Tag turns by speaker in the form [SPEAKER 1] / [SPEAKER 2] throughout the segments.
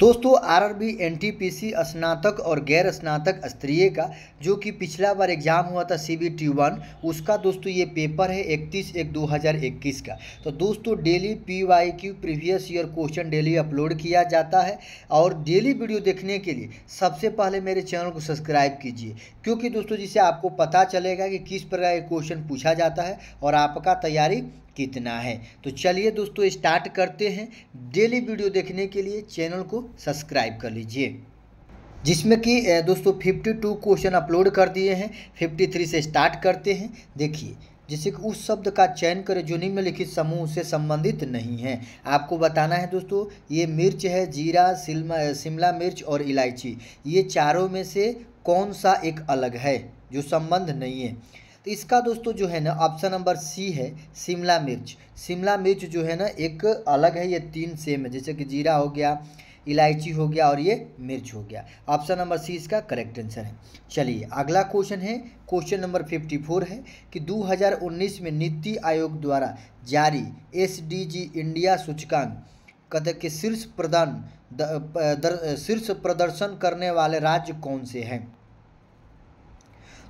[SPEAKER 1] दोस्तों RRB NTPC स्नातक और गैर स्नातक स्त्रीय का जो कि पिछला बार एग्ज़ाम हुआ था सी बी टी वन उसका दोस्तों ये पेपर है 31 एक 2021 का तो दोस्तों daily P Y Q previous year question daily upload किया जाता है और डेली वीडियो देखने के लिए सबसे पहले मेरे चैनल को सब्सक्राइब कीजिए क्योंकि दोस्तों जिससे आपको पता चलेगा कि किस प्रकार के क्वेश्चन पूछा जाता है और आपका तैयारी कितना है तो चलिए दोस्तों स्टार्ट करते हैं डेली वीडियो देखने के लिए चैनल को सब्सक्राइब कर लीजिए जिसमें कि दोस्तों 52 क्वेश्चन अपलोड कर दिए हैं 53 से स्टार्ट करते हैं देखिए जैसे कि उस शब्द का चयन करें जो निम्नलिखित समूह से संबंधित नहीं है आपको बताना है दोस्तों ये मिर्च है जीरा शिमला मिर्च और इलायची ये चारों में से कौन सा एक अलग है जो संबंध नहीं है तो इसका दोस्तों जो है ना ऑप्शन नंबर सी है शिमला मिर्च शिमला मिर्च जो है ना एक अलग है ये तीन सेम है जैसे कि जीरा हो गया इलायची हो गया और ये मिर्च हो गया ऑप्शन नंबर सी इसका करेक्ट आंसर है चलिए अगला क्वेश्चन है क्वेश्चन नंबर फिफ्टी फोर है कि 2019 में नीति आयोग द्वारा जारी एस इंडिया सूचकांक कद के शीर्ष प्रदान शीर्ष प्रदर्शन करने वाले राज्य कौन से हैं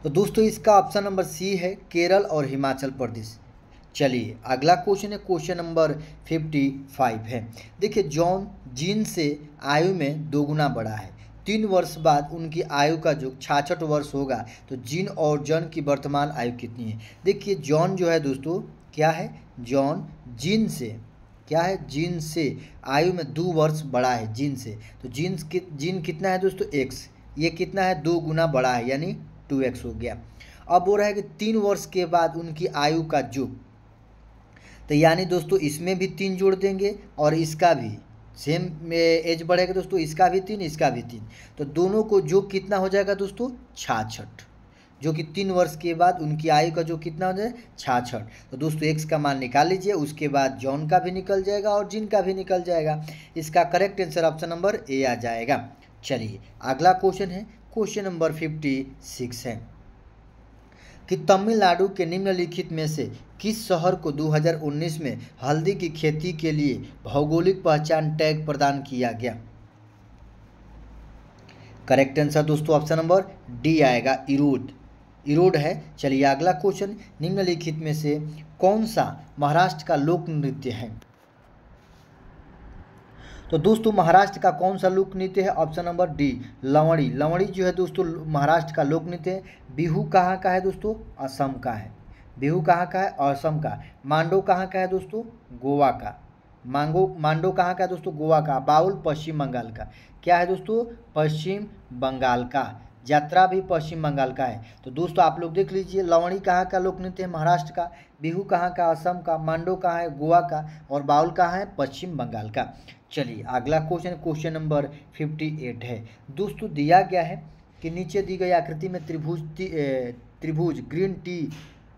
[SPEAKER 1] तो दोस्तों इसका ऑप्शन नंबर सी है केरल और हिमाचल प्रदेश चलिए अगला क्वेश्चन है क्वेश्चन नंबर फिफ्टी फाइव है देखिए जॉन जीन से आयु में दोगुना बड़ा है तीन वर्ष बाद उनकी आयु का जो छाछठ वर्ष होगा तो जीन और जॉन की वर्तमान आयु कितनी है देखिए जॉन जो है दोस्तों क्या है जॉन जीन से क्या है जीन से आयु में दो वर्ष बड़ा है जीन से तो जीन्स कि, जीन कितना है दोस्तों एक्स ये कितना है दो गुना बड़ा है यानी टू एक्स हो गया अब वो रहा है कि तीन वर्ष के बाद उनकी आयु का जो तो यानी दोस्तों इसमें भी तीन जोड़ देंगे और इसका भी सेम एज बढ़ेगा दोस्तों इसका भी तीन इसका भी तीन तो दोनों को जो कितना हो जाएगा दोस्तों छाछठ जो कि तीन वर्ष के बाद उनकी आयु का जो कितना हो जाए छाछठ तो दोस्तों एक्स का मान निकाल लीजिए उसके बाद जॉन का भी निकल जाएगा और जिन का भी निकल जाएगा इसका correct answer option number A आ जाएगा चलिए अगला क्वेश्चन है क्वेश्चन नंबर फिफ्टी सिक्स है कि तमिलनाडु के निम्नलिखित में से किस शहर को 2019 में हल्दी की खेती के लिए भौगोलिक पहचान टैग प्रदान किया गया करेक्ट आंसर दोस्तों ऑप्शन नंबर डी आएगा इरोड इरोड है चलिए अगला क्वेश्चन निम्नलिखित में से कौन सा महाराष्ट्र का लोक नृत्य है तो दोस्तों महाराष्ट्र का कौन सा लोक नृत्य है option number D Lavani Lavani जो है दोस्तों महाराष्ट्र का लोक नृत्य है बिहू कहाँ का है दोस्तों असम का है बिहू कहाँ का है असम का मांडो कहाँ का है दोस्तों गोवा का मांगो मांडो कहाँ का है दोस्तों गोवा का बाउल पश्चिम बंगाल का क्या है दोस्तों पश्चिम बंगाल का यात्रा भी पश्चिम बंगाल का है तो दोस्तों आप लोग देख लीजिए लवणी कहाँ का लोक नृत्य है महाराष्ट्र का बिहू कहाँ का असम का मांडो कहाँ है गोवा का और बाउल कहाँ है पश्चिम बंगाल का चलिए अगला question question number fifty eight है दोस्तों दिया गया है कि नीचे दी गई आकृति में त्रिभुज त्रिभुज ग्रीन टी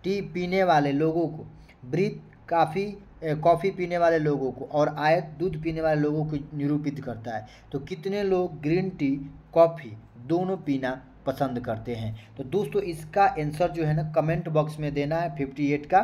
[SPEAKER 1] टी पीने वाले लोगों को ब्रीथ काफ़ी कॉफ़ी पीने वाले लोगों को और आयत दूध पीने वाले लोगों को निरूपित करता है तो कितने लोग ग्रीन टी कॉफ़ी दोनों पीना पसंद करते हैं तो दोस्तों इसका आंसर जो है ना कमेंट बॉक्स में देना है फिफ्टी एट का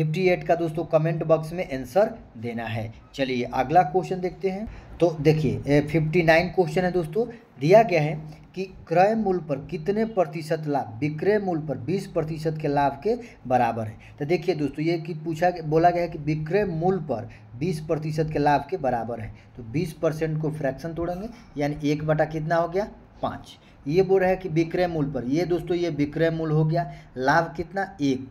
[SPEAKER 1] 58 का दोस्तों कमेंट बॉक्स में आंसर देना है चलिए अगला क्वेश्चन देखते हैं तो देखिए 59 क्वेश्चन है दोस्तों दिया गया है कि क्रय मूल्य पर कितने प्रतिशत लाभ विक्रय मूल्य पर 20 प्रतिशत के लाभ के बराबर है तो देखिए दोस्तों ये कि पूछा बोला गया है कि विक्रय मूल्य पर 20 प्रतिशत के लाभ के बराबर है तो 20 परसेंट को फ्रैक्शन तोड़ेंगे यानी एक बटा कितना हो गया पाँच ये बोल रहा है कि विक्रय मूल्य पर ये दोस्तों ये विक्रय मूल्य हो गया लाभ कितना एक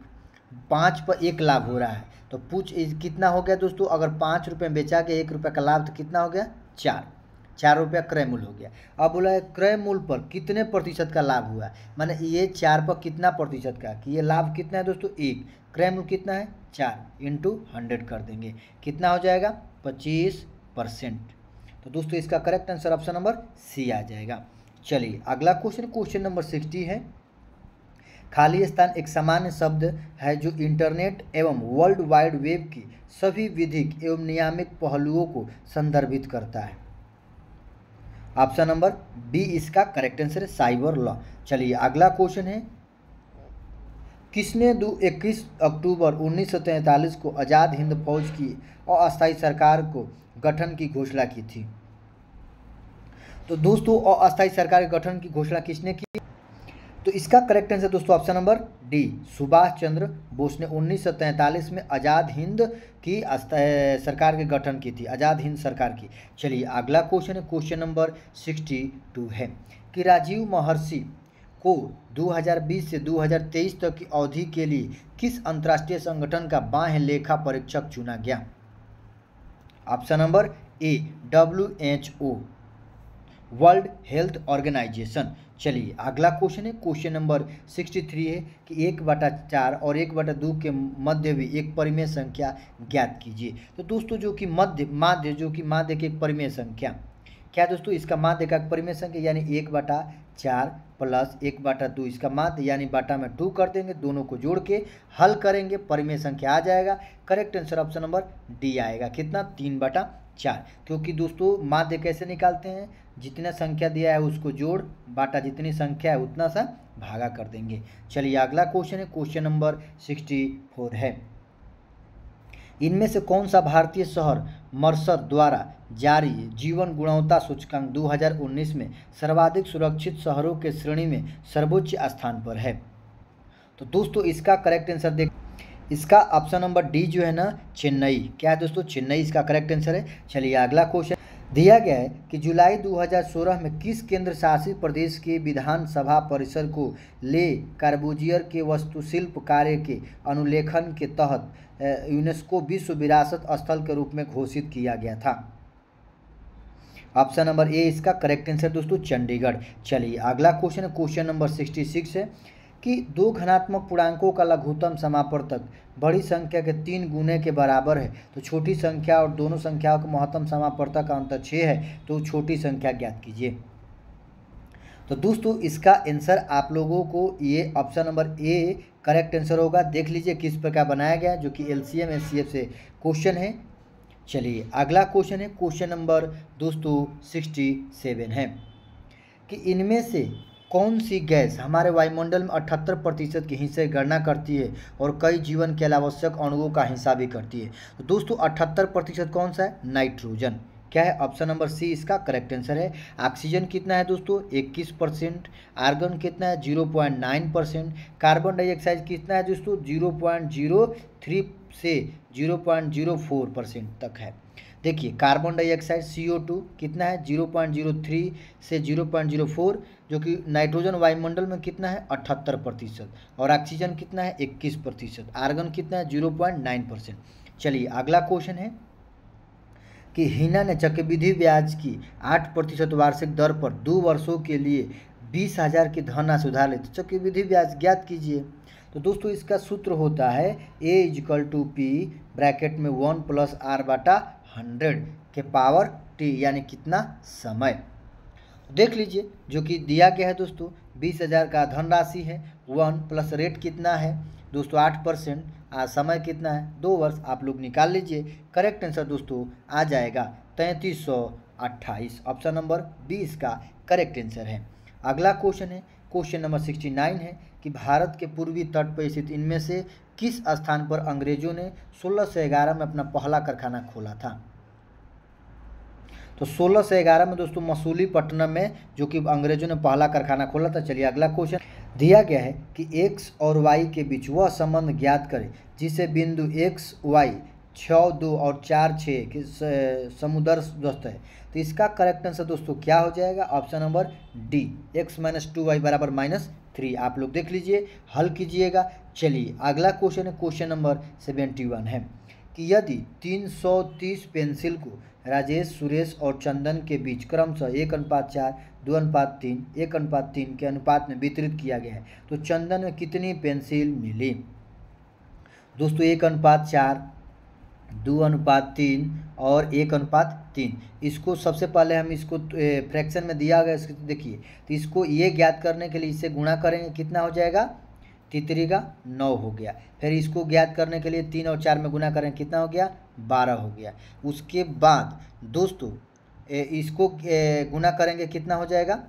[SPEAKER 1] पाँच पर एक लाभ हो रहा है तो पूछ कितना हो गया दोस्तों अगर पाँच रुपये में बेचा गया एक रुपये का लाभ तो कितना हो गया चार चार रुपया क्रय मूल्य हो गया अब बोला है क्रय मूल्य पर कितने प्रतिशत का लाभ हुआ माने ये चार पर कितना प्रतिशत का कि ये लाभ कितना है दोस्तों एक क्रय मूल्य कितना है चार इंटू हंड्रेड कर देंगे कितना हो जाएगा पच्चीस परसेंट तो दोस्तों इसका correct answer option number C आ जाएगा चलिए अगला क्वेश्चन क्वेश्चन नंबर सिक्सटी है खाली स्थान एक सामान्य शब्द है जो इंटरनेट एवं वर्ल्ड वाइड वेब की सभी विधिक एवं नियामिक पहलुओं को संदर्भित करता है ऑप्शन नंबर बी इसका करेक्ट आंसर है साइबर लॉ चलिए अगला क्वेश्चन है किसने दो इक्कीस अक्टूबर उन्नीस को आज़ाद हिंद फौज की अस्थायी सरकार को गठन की घोषणा की थी तो दोस्तों अस्थायी सरकार के गठन की घोषणा किसने की तो इसका करेक्ट आंसर दोस्तों option number D Subhash Chandra Bose ने 1943 में आज़ाद हिंद की सरकार के गठन की थी आज़ाद हिंद सरकार की चलिए अगला क्वेश्चन है क्वेश्चन नंबर 62 है कि राजीव महर्षि को 2020 से 2023 तक की अवधि के लिए किस अंतर्राष्ट्रीय संगठन का बाह लेखा परीक्षक चुना गया option number A W H O world health organization चलिए अगला क्वेश्चन है क्वेश्चन नंबर सिक्सटी थ्री है कि एक बटा चार और एक बटा दो के मध्य भी एक परिमेय संख्या ज्ञात कीजिए तो दोस्तों जो कि मध्य माध्य जो कि माध्य की एक परिमेय संख्या क्या दोस्तों इसका माध्य का परिमेय संख्या यानी एक बटा चार प्लस एक बाटा दो इसका माध्य यानी बाटा में टू कर देंगे दोनों को जोड़ के हल करेंगे परिमेय संख्या आ जाएगा correct answer option number D आएगा कितना तीन बाटा चार अच्छा क्योंकि दोस्तों माध्य कैसे निकालते हैं जितना संख्या दिया है उसको जोड़ बाटा जितनी संख्या है उतना सा भागा कर देंगे चलिए अगला क्वेश्चन है क्वेश्चन नंबर सिक्सटी फोर है इनमें से कौन सा भारतीय शहर मर्सर द्वारा जारी जीवन गुणवत्ता सूचकांक 2019 में सर्वाधिक सुरक्षित शहरों के श्रेणी में सर्वोच्च स्थान पर है तो दोस्तों इसका करेक्ट आंसर देख इसका ऑप्शन नंबर डी जो है ना चेन्नई क्या है दोस्तों चेन्नई इसका करेक्ट आंसर है चलिए अगला क्वेश्चन दिया गया है कि जुलाई 2016 में किस केंद्र शासित प्रदेश के विधानसभा परिसर को ले कार्बोजियर के वस्तुशिल्प कार्य के अनुलेखन के तहत यूनेस्को विश्व विरासत स्थल के रूप में घोषित किया गया था ऑप्शन नंबर ए इसका करेक्ट आंसर दोस्तों चंडीगढ़ चलिए अगला question question number sixty six है कि दो घनात्मक पूर्णांकों का लघुतम समापर्तक बड़ी संख्या के तीन गुने के बराबर है तो छोटी संख्या और दोनों संख्याओं का महत्तम समापर्तक का अंतर छः है तो छोटी संख्या ज्ञात कीजिए तो दोस्तों इसका आंसर आप लोगों को ये option number A correct answer होगा देख लीजिए किस प्रकार बनाया गया जो कि एल सी एम से क्वेश्चन है चलिए अगला क्वेश्चन है क्वेश्चन नंबर दोस्तों सिक्सटी सेवन है कि इनमें से कौन सी गैस हमारे वायुमंडल में अठहत्तर प्रतिशत के हिस्से गणना करती है और कई जीवन के अलावश्यक अणुओं का हिस्सा भी करती है तो दोस्तों अठहत्तर प्रतिशत कौन सा है नाइट्रोजन क्या है ऑप्शन नंबर सी इसका करेक्ट आंसर है ऑक्सीजन कितना है दोस्तों 21 परसेंट आर्गन कितना है 0.9 परसेंट कार्बन डाइऑक्साइड कितना है दोस्तों 0.03 से 0.04 परसेंट तक है देखिए कार्बन डाइऑक्साइड सीओ टू कितना है जीरो पॉइंट जीरो थ्री से जीरो पॉइंट जीरो फोर जो कि नाइट्रोजन वायुमंडल में कितना है अठहत्तर प्रतिशत और ऑक्सीजन कितना है इक्कीस प्रतिशत आर्गन कितना है जीरो पॉइंट नाइन परसेंट चलिए अगला क्वेश्चन है कि हिना ने चक्रविधि ब्याज की आठ प्रतिशत वार्षिक दर पर दो वर्षों के लिए बीस हज़ार की धना सुधार लेते तो चक्रविधि ब्याज ज्ञात कीजिए तो दोस्तों इसका सूत्र होता है A equal to P bracket में वन प्लस आर बाटा हंड्रेड के पावर टी यानी कितना समय देख लीजिए जो कि दिया गया है दोस्तों बीस हज़ार का धनराशि है वन प्लस रेट कितना है दोस्तों आठ परसेंट आ समय कितना है दो वर्ष आप लोग निकाल लीजिए करेक्ट आंसर दोस्तों आ जाएगा तैंतीस सौ अट्ठाईस ऑप्शन नंबर बीस का करेक्ट आंसर है अगला क्वेश्चन है क्वेश्चन नंबर सिक्सटी नाइन है कि भारत के पूर्वी तट पर स्थित इनमें से किस स्थान पर अंग्रेजों ने 1611 में अपना पहला कारखाना खोला था तो 1611 में दोस्तों मसूली पटना में जो कि अंग्रेजों ने पहला कारखाना खोला था चलिए अगला क्वेश्चन दिया गया है कि एक्स और वाई के बीच वह संबंध ज्ञात करें जिसे बिंदु एक्स वाई छः दो और चार छः कि समुद्र दोस्त है तो इसका करेक्ट आंसर दोस्तों क्या हो जाएगा option number D X minus two Y बराबर माइनस थ्री आप लोग देख लीजिए हल कीजिएगा चलिए अगला क्वेश्चन है क्वेश्चन नंबर सेवेंटी वन है कि यदि तीन सौ तीस पेंसिल को राजेश सुरेश और चंदन के बीच क्रमशः एक अनुपात चार दो अनुपात तीन एक अनुपात तीन के अनुपात में वितरित किया गया है तो चंदन में कितनी पेंसिल मिली दोस्तों एक अनुपात चार दो अनुपात तीन और एक अनुपात तीन इसको सबसे पहले हम इसको फ्रैक्शन में दिया गया इसको देखिए तो इसको ये ज्ञात करने के लिए इससे गुणा करेंगे कितना हो जाएगा तितरी का नौ हो गया फिर इसको ज्ञात करने के लिए तीन और चार में गुना करें कितना हो गया बारह हो गया उसके बाद दोस्तों इसको गुना करेंगे कितना हो जाएगा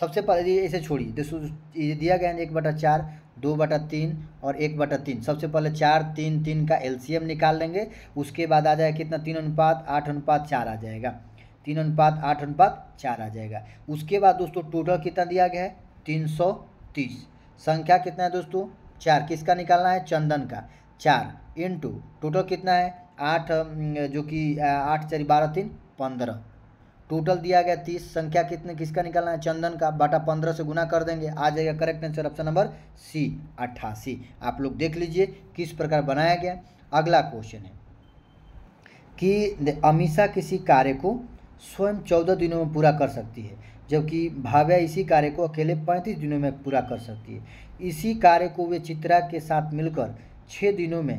[SPEAKER 1] सबसे पहले इसे छोड़िए दोस्तों दिया गया है एक बटा चार दो बटा तीन और एक बटा तीन सबसे पहले चार तीन तीन का एलसीएम निकाल लेंगे उसके बाद आ जाएगा कितना तीन अनुपात आठ अनुपात चार आ जाएगा तीन अनुपात आठ अनुपात चार आ जाएगा उसके बाद दोस्तों टोटल कितना दिया गया है तीन सौ तीस संख्या कितना है दोस्तों चार किसका निकालना है चंदन का चार इंटू टोटल कितना है आठ जो कि आठ चार बारह तीन पंद्रह टोटल दिया गया तीस संख्या कितने किसका निकालना है चंदन का बाटा पंद्रह से गुना कर देंगे आ जाएगा correct answer option number C अट्ठासी आप लोग देख लीजिए किस प्रकार बनाया गया अगला क्वेश्चन है कि अमीषा किसी कार्य को स्वयं चौदह दिनों में पूरा कर सकती है जबकि भाव्या इसी कार्य को अकेले पैंतीस दिनों में पूरा कर सकती है इसी कार्य को वे चित्रा के साथ मिलकर छः दिनों में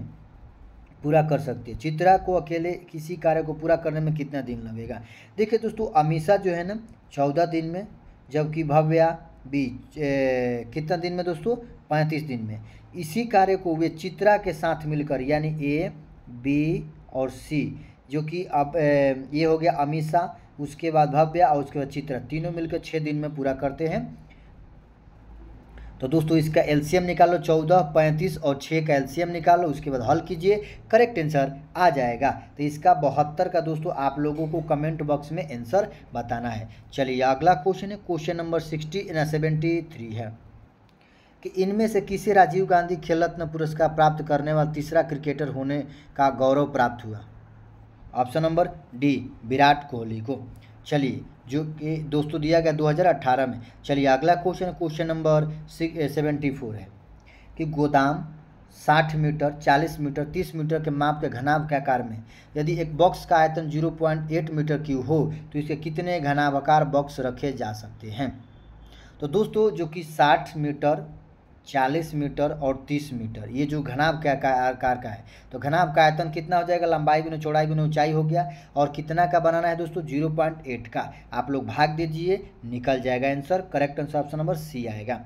[SPEAKER 1] पूरा कर सकती है चित्रा को अकेले किसी कार्य को पूरा करने में कितना दिन लगेगा देखिए दोस्तों अमीषा जो है ना चौदह दिन में जबकि भव्या बीच कितना दिन में दोस्तों पैंतीस दिन में इसी कार्य को वे चित्रा के साथ मिलकर यानी ए बी और सी जो कि अब ए, ये हो गया अमीषा उसके बाद भव्या और उसके बाद चित्रा तीनों मिलकर छः दिन में पूरा करते हैं तो दोस्तों इसका एल्शियम निकालो चौदह पैंतीस और छः का एल्शियम निकालो उसके बाद हल कीजिए करेक्ट आंसर आ जाएगा तो इसका बहत्तर का दोस्तों आप लोगों को कमेंट बॉक्स में आंसर बताना है चलिए अगला क्वेश्चन है क्वेश्चन नंबर सिक्सटी ना सेवेंटी थ्री है कि इनमें से किसे राजीव गांधी खेल रत्न पुरस्कार प्राप्त करने वाला तीसरा क्रिकेटर होने का गौरव प्राप्त हुआ option number D Virat Kohli को चलिए जो कि दोस्तों दिया गया 2018 में चलिए अगला question question number seventy four है कि गोदाम साठ मीटर चालीस मीटर तीस मीटर के माप के घनाभ के आकार में यदि एक बॉक्स का आयतन जीरो पॉइंट एट मीटर की हो तो इसके कितने घनाभ आकार बॉक्स रखे जा सकते हैं तो दोस्तों जो कि साठ मीटर चालीस मीटर और तीस मीटर ये जो घनाभ का आकार का है तो घनाभ का आयतन कितना हो जाएगा लंबाई गुना चौड़ाई गुना ऊंचाई हो गया और कितना का बनाना है दोस्तों जीरो पॉइंट एट का आप लोग भाग दीजिए निकल जाएगा answer correct answer option number C आएगा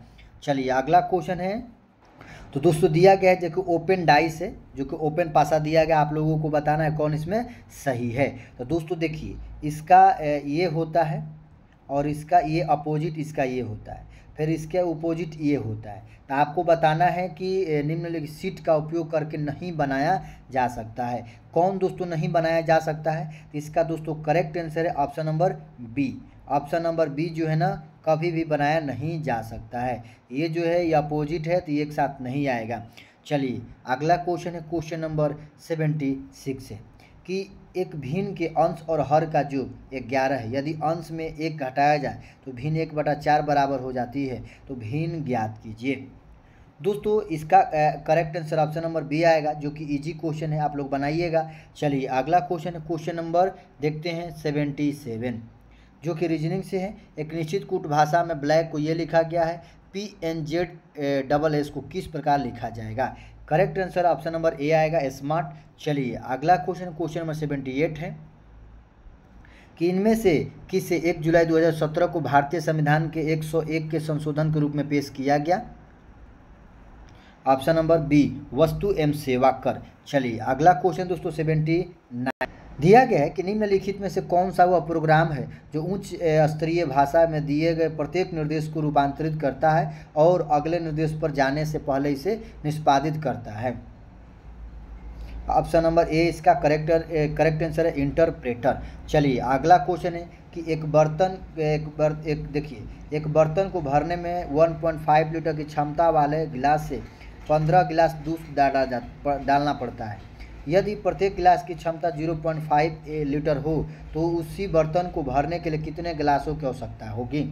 [SPEAKER 1] चलिए अगला क्वेश्चन है तो दोस्तों दिया गया है जो कि ओपन डाइस है जो कि ओपन पासा दिया गया आप लोगों को बताना है कौन इसमें सही है तो दोस्तों देखिए इसका ये होता है और इसका ये अपोजिट इसका ये होता है फिर इसके अपोजिट ये होता है तो आपको बताना है कि निम्नलिखित सीट का उपयोग करके नहीं बनाया जा सकता है कौन दोस्तों नहीं बनाया जा सकता है तो इसका दोस्तों करेक्ट आंसर है option number B option number B जो है ना कभी भी बनाया नहीं जा सकता है ये जो है ये अपोजिट है तो ये एक साथ नहीं आएगा चलिए अगला क्वेश्चन है क्वेश्चन नंबर सेवेंटी सिक्स कि एक भिन्न के अंश और हर का एक ग्यारह है यदि अंश में एक घटाया जाए तो भिन्न एक बटा चार बराबर हो जाती है तो भिन्न ज्ञात कीजिए दोस्तों इसका correct answer option number B आएगा जो कि इजी क्वेश्चन है आप लोग बनाइएगा चलिए अगला क्वेश्चन है क्वेश्चन नंबर देखते हैं सेवेंटी सेवन जो कि रीजनिंग से है एक निश्चित कूट भाषा में ब्लैक को ये लिखा गया है P N Z double S को किस प्रकार लिखा जाएगा correct answer option number A आएगा स्मार्ट चलिए अगला question question number seventy eight है कि इनमें से किसे एक जुलाई 2017 को भारतीय संविधान के 101 के संशोधन के रूप में पेश किया गया ऑप्शन नंबर बी वस्तु एवं सेवा कर चलिए अगला क्वेश्चन दोस्तों सेवेंटी नाइन दिया गया है कि निम्नलिखित में से कौन सा वह प्रोग्राम है जो उच्च स्तरीय भाषा में दिए गए प्रत्येक निर्देश को रूपांतरित करता है और अगले निर्देश पर जाने से पहले इसे निष्पादित करता है ऑप्शन नंबर ए इसका करेक्टर करेक्ट आंसर है इंटरप्रेटर चलिए अगला क्वेश्चन है कि एक बर्तन एक बर एक देखिए एक बर्तन को भरने में 1.5 लीटर की क्षमता वाले गिलास से 15 गिलास दूध डाला जा डालना पड़ता है यदि प्रत्येक गिलास की क्षमता 0.5 लीटर हो तो उसी बर्तन को भरने के लिए कितने गिलासों की आवश्यकता होगी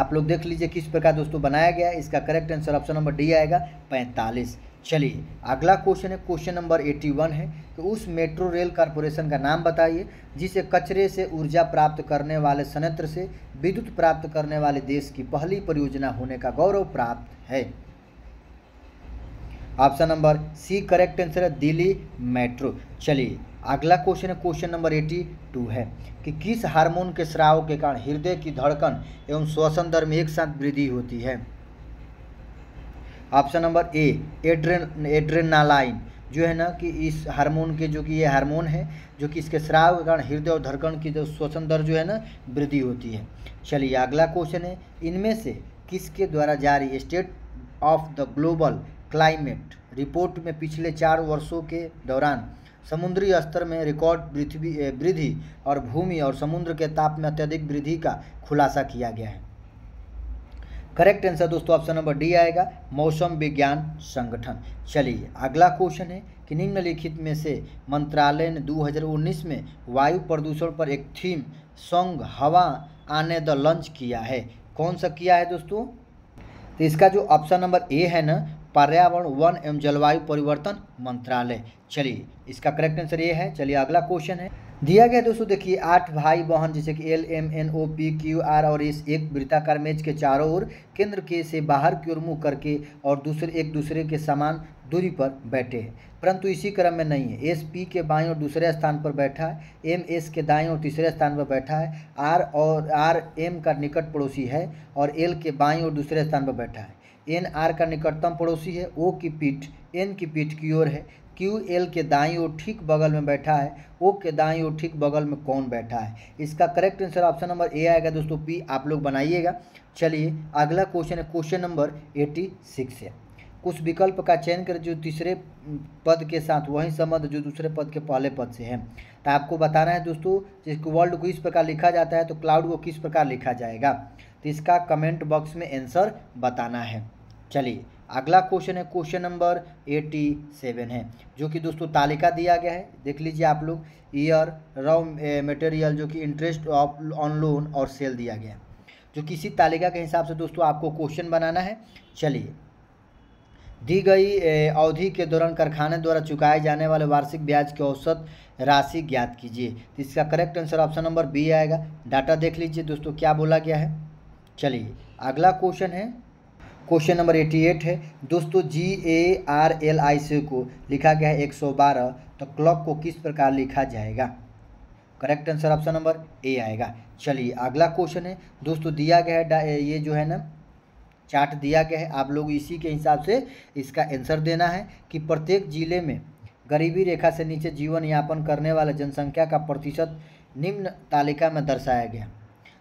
[SPEAKER 1] आप लोग देख लीजिए किस प्रकार दोस्तों बनाया गया है इसका correct answer option number D आएगा पैंतालीस चलिए अगला क्वेश्चन है क्वेश्चन नंबर एट्टी वन है कि तो उस मेट्रो रेल कारपोरेशन का नाम बताइए जिसे कचरे से ऊर्जा प्राप्त करने वाले संयंत्र से विद्युत प्राप्त करने वाले देश की पहली परियोजना होने का गौरव प्राप्त है option number C correct answer है दिल्ली मेट्रो चलिए अगला क्वेश्चन है क्वेश्चन नंबर एटी टू है कि किस हार्मोन के श्राव के कारण हृदय की धड़कन एवं श्वसन दर में एक साथ वृद्धि होती है option number A adren adrenaline जो है ना कि इस हार्मोन के जो कि ये हार्मोन है जो कि इसके श्राव के कारण हृदय और धड़कन की जो श्वसन दर जो है ना वृद्धि होती है चलिए अगला क्वेश्चन है इनमें से किसके द्वारा जारी state of the global climate report में पिछले चार वर्षों के दौरान समुद्री स्तर में रिकॉर्ड पृथ्वी वृद्धि और भूमि और समुद्र के ताप में अत्यधिक वृद्धि का खुलासा किया गया है करेक्ट आंसर दोस्तों ऑप्शन नंबर डी आएगा मौसम विज्ञान संगठन चलिए अगला क्वेश्चन है कि निम्नलिखित में से मंत्रालय ने 2019 में वायु प्रदूषण पर एक थीम सॉन्ग हवा आने द लॉन्च किया है कौन सा किया है दोस्तों तो इसका जो ऑप्शन नंबर ए है ना पर्यावरण वन एवं जलवायु परिवर्तन मंत्रालय चलिए इसका करेक्ट आंसर ये है चलिए अगला क्वेश्चन है दिया गया दोस्तों देखिए आठ भाई बहन जैसे कि L M N O P Q R और इस एक वृत्ताकार मेज के चारों ओर केंद्र के से बाहर की ओर मुँह करके और दूसरे एक दूसरे के समान दूरी पर बैठे हैं परंतु इसी क्रम में नहीं है एस पी के बाएं और दूसरे स्थान पर बैठा है एम एस के दाएं और तीसरे स्थान पर बैठा है आर और आर एम का निकट पड़ोसी है और एल के बाएं और दूसरे स्थान पर बैठा है एन आर का निकटतम पड़ोसी है ओ की पीठ एन की पीठ की ओर है क्यू एल के दाई ओर ठीक बगल में बैठा है ओ के दाई ओर ठीक बगल में कौन बैठा है इसका correct answer option number A आएगा दोस्तों पी आप लोग बनाइएगा चलिए अगला क्वेश्चन है क्वेश्चन नंबर एटी सिक्स है कुछ विकल्प का चयन कर जो तीसरे पद के साथ वही संबंध जो दूसरे पद के पहले पद से है तो आपको बताना है दोस्तों जिसको वर्ल्ड को इस प्रकार लिखा जाता है तो क्लाउड को किस प्रकार लिखा जाएगा तो इसका कमेंट बॉक्स में आंसर बताना है चलिए अगला क्वेश्चन है क्वेश्चन नंबर एटी सेवन है जो कि दोस्तों तालिका दिया गया है देख लीजिए आप लोग ईयर रॉ मटेरियल जो कि इंटरेस्ट ऑफ ऑन लोन और सेल दिया गया है जो किसी तालिका के हिसाब से दोस्तों आपको क्वेश्चन बनाना है चलिए दी गई अवधि के दौरान कारखाने द्वारा चुकाए जाने वाले वार्षिक ब्याज की औसत राशि ज्ञात कीजिए इसका correct answer option number B data डाटा देख लीजिए दोस्तों क्या बोला गया है चलिए अगला क्वेश्चन है क्वेश्चन नंबर एटी एट है दोस्तों जी ए आर एल आई सी को लिखा गया है एक सौ बारह तो क्लॉक को किस प्रकार लिखा जाएगा correct answer option number A आएगा चलिए अगला क्वेश्चन है दोस्तों दिया गया है ये जो है ना चार्ट दिया गया है आप लोग इसी के हिसाब से इसका आंसर देना है कि प्रत्येक जिले में गरीबी रेखा से नीचे जीवन यापन करने वाला जनसंख्या का प्रतिशत निम्न तालिका में दर्शाया गया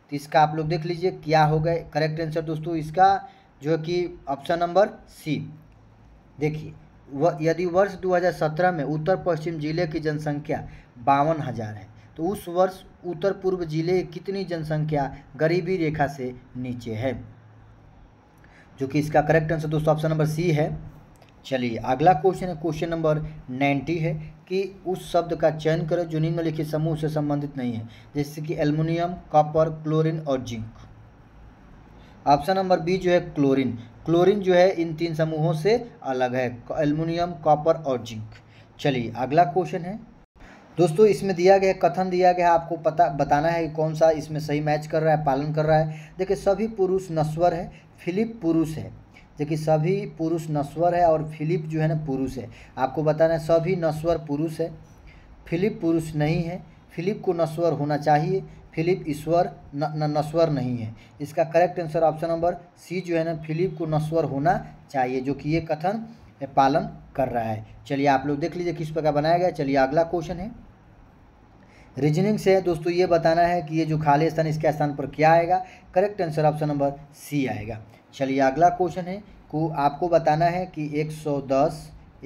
[SPEAKER 1] तो इसका आप लोग देख लीजिए क्या होगा करेक्ट आंसर दोस्तों इसका जो कि ऑप्शन नंबर सी देखिए व यदि वर्ष 2017 में उत्तर पश्चिम जिले की जनसंख्या बावन हज़ार है तो उस वर्ष उत्तर पूर्व जिले कितनी जनसंख्या गरीबी रेखा से नीचे है जो कि इसका करेक्ट आंसर दोस्तों ऑप्शन नंबर सी है चलिए अगला क्वेश्चन है क्वेश्चन नंबर नाइन्टी है कि उस शब्द का चयन करो जो निम्नलिखित समूह से संबंधित नहीं है जैसे कि एल्युमिनियम कॉपर क्लोरिन और जिंक ऑप्शन नंबर बी जो है क्लोरीन क्लोरीन जो है इन तीन समूहों से अलग है एल्युमिनियम कॉपर और जिंक चलिए अगला क्वेश्चन है दोस्तों इसमें दिया गया कथन दिया गया आपको पता बताना है कि कौन सा इसमें सही मैच कर रहा है पालन कर रहा है देखिए सभी पुरुष नस्वर है फिलिप पुरुष है देखिए सभी पुरुष नस्वर है और फिलिप जो है ना पुरुष है आपको बताना है सभी नस्वर पुरुष है फिलिप पुरुष नहीं है फिलिप को नस्वर होना चाहिए फिलिप ईश्वर नस्वर नहीं है इसका correct answer option number C जो है ना फिलिप को नस्वर होना चाहिए जो कि ये कथन पालन कर रहा है चलिए आप लोग देख लीजिए किस प्रकार बनाया गया चलिए अगला क्वेश्चन है रीजनिंग से दोस्तों ये बताना है कि ये जो खाली स्थान इसके स्थान पर क्या आएगा correct answer option number C आएगा चलिए अगला क्वेश्चन है को आपको बताना है कि एक सौ दस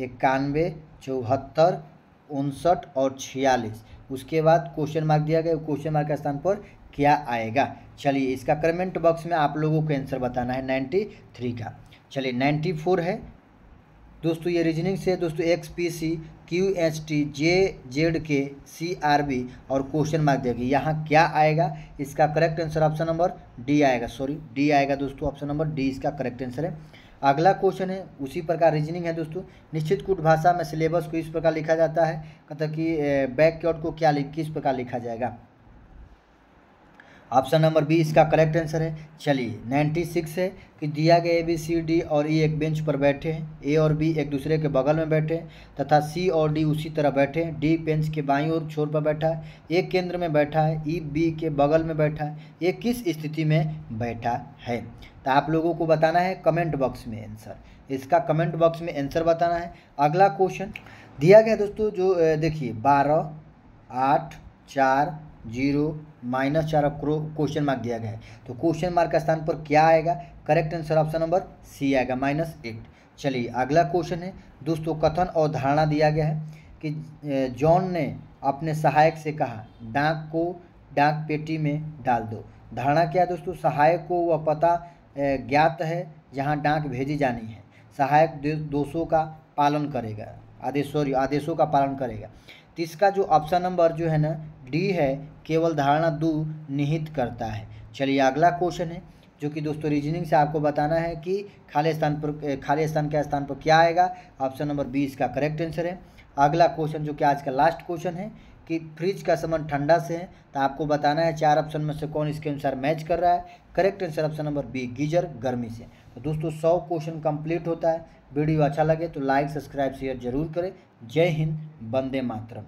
[SPEAKER 1] इक्यानवे चौहत्तर उनसठ और छियालीस उसके बाद क्वेश्चन मार्क दिया गया क्वेश्चन मार्क के स्थान पर क्या आएगा चलिए इसका कमेंट बॉक्स में आप लोगों को आंसर बताना है नाइन्टी थ्री का चलिए नाइन्टी फोर है दोस्तों ये रीजनिंग से दोस्तों X P C Q H T J Z K C R B और क्वेश्चन मार्क देगी यहाँ क्या आएगा इसका correct answer option number D आएगा सॉरी डी आएगा दोस्तों ऑप्शन नंबर डी इसका करेक्ट आंसर है अगला क्वेश्चन है उसी प्रकार रीजनिंग है दोस्तों निश्चित कूट भाषा में सिलेबस को इस प्रकार लिखा जाता है मतलब कि बैक को क्या किस प्रकार लिखा जाएगा ऑप्शन नंबर बी इसका करेक्ट आंसर है चलिए नाइन्टी सिक्स है कि दिया गया ए बी सी डी और ई e एक बेंच पर बैठे हैं ए और बी एक दूसरे के बगल में बैठे हैं तथा सी और डी उसी तरह बैठे हैं डी बेंच के बाईं ओर छोर पर बैठा है ए केंद्र में बैठा है ई e, बी के बगल में बैठा है ये किस स्थिति में बैठा है तो आप लोगों को बताना है कमेंट बॉक्स में आंसर इसका कमेंट बॉक्स में आंसर बताना है अगला क्वेश्चन दिया गया दोस्तों जो देखिए बारह आठ चार जीरो माइनस चार क्वेश्चन मार्क दिया गया है तो क्वेश्चन मार्क का स्थान पर क्या आएगा correct answer option number C आएगा माइनस एट चलिए अगला क्वेश्चन है दोस्तों कथन और धारणा दिया गया है कि जॉन ने अपने सहायक से कहा डाक को डाक पेटी में डाल दो धारणा क्या है दोस्तों सहायक को वह पता ज्ञात है जहाँ डाक भेजी जानी है सहायक दोषों का पालन करेगा आदेश सॉरी आदेशों का पालन करेगा तो इसका जो ऑप्शन नंबर जो है ना डी है केवल धारणा दो निहित करता है चलिए अगला क्वेश्चन है जो कि दोस्तों रीजनिंग से आपको बताना है कि खाली स्थान पर खाली स्थान के स्थान पर क्या आएगा ऑप्शन नंबर बी इसका करेक्ट आंसर है अगला क्वेश्चन जो कि आज का लास्ट क्वेश्चन है कि फ्रिज का समान ठंडा से है तो आपको बताना है चार ऑप्शन में से कौन इसके अनुसार मैच कर रहा है correct answer option number B geyser गर्मी से तो दोस्तों सौ क्वेश्चन कंप्लीट होता है वीडियो अच्छा लगे तो लाइक सब्सक्राइब शेयर जरूर करें जय हिंद वंदे मातरम